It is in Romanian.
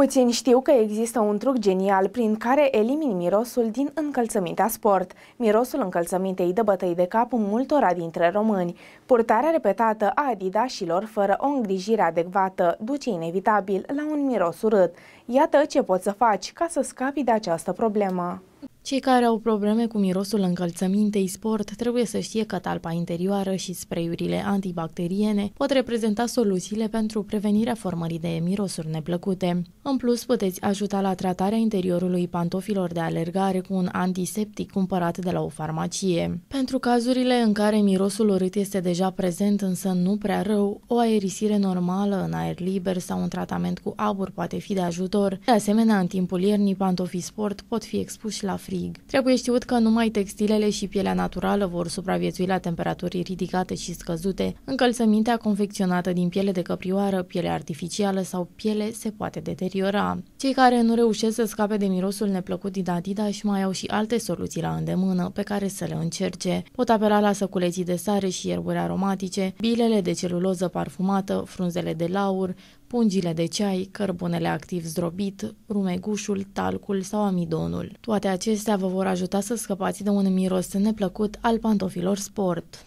Puțin știu că există un truc genial prin care elimini mirosul din încălțămintea sport, mirosul încălțămintei de bătăi de cap multora dintre români. Purtarea repetată a adidașilor fără o îngrijire adecvată duce inevitabil la un miros urât. Iată ce poți să faci ca să scapi de această problemă. Cei care au probleme cu mirosul încălțămintei sport trebuie să știe că talpa interioară și spreiurile antibacteriene pot reprezenta soluțiile pentru prevenirea formării de mirosuri neplăcute. În plus, puteți ajuta la tratarea interiorului pantofilor de alergare cu un antiseptic cumpărat de la o farmacie. Pentru cazurile în care mirosul urât este deja prezent, însă nu prea rău, o aerisire normală în aer liber sau un tratament cu abur poate fi de ajutor. De asemenea, în timpul iernii, pantofii sport pot fi expuși la frig frig. Trebuie știut că numai textilele și pielea naturală vor supraviețui la temperaturi ridicate și scăzute, încălțămintea confecționată din piele de căprioară, piele artificială sau piele se poate deteriora. Cei care nu reușesc să scape de mirosul neplăcut din Adidas și mai au și alte soluții la îndemână pe care să le încerce. Pot apela la săculeții de sare și ierburi aromatice, bilele de celuloză parfumată, frunzele de laur, pungile de ceai, cărbunele activ zdrobit, rumegușul, talcul sau amidonul. Toate acestea vă vor ajuta să scăpați de un miros neplăcut al pantofilor sport.